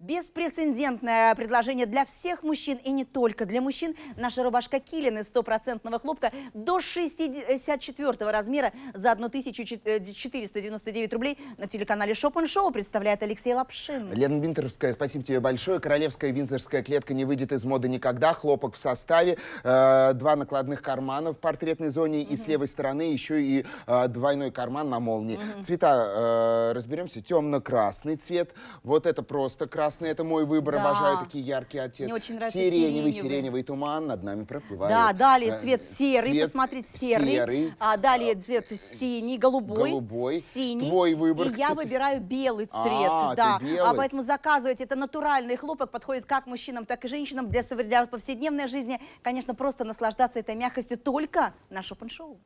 Беспрецедентное предложение для всех мужчин и не только для мужчин. Наша рубашка Килин из стопроцентного хлопка до 64 размера за 1499 э, рублей на телеканале Шопен Шоу представляет Алексей Лапшин. Лена Винтеровская, спасибо тебе большое. Королевская винзорская клетка не выйдет из моды никогда. Хлопок в составе, э, два накладных кармана в портретной зоне угу. и с левой стороны еще и э, двойной карман на молнии. Угу. Цвета э, разберемся. Темно-красный цвет. Вот это просто красный красный это мой выбор, да. обожаю такие яркие оттенки. Мне очень нравится сиреневый, сиреневый, сиреневый туман над нами проплывает. Да, далее э, цвет серый, цвет посмотрите, серый. серый. А далее э, цвет синий, голубой. Голубой. Синий. Твой выбор, И кстати. я выбираю белый а, цвет, а, да. Ты белый. А поэтому заказывайте, это натуральный хлопок, подходит как мужчинам, так и женщинам для, для повседневной жизни. Конечно, просто наслаждаться этой мягкостью только на шопен-шоу.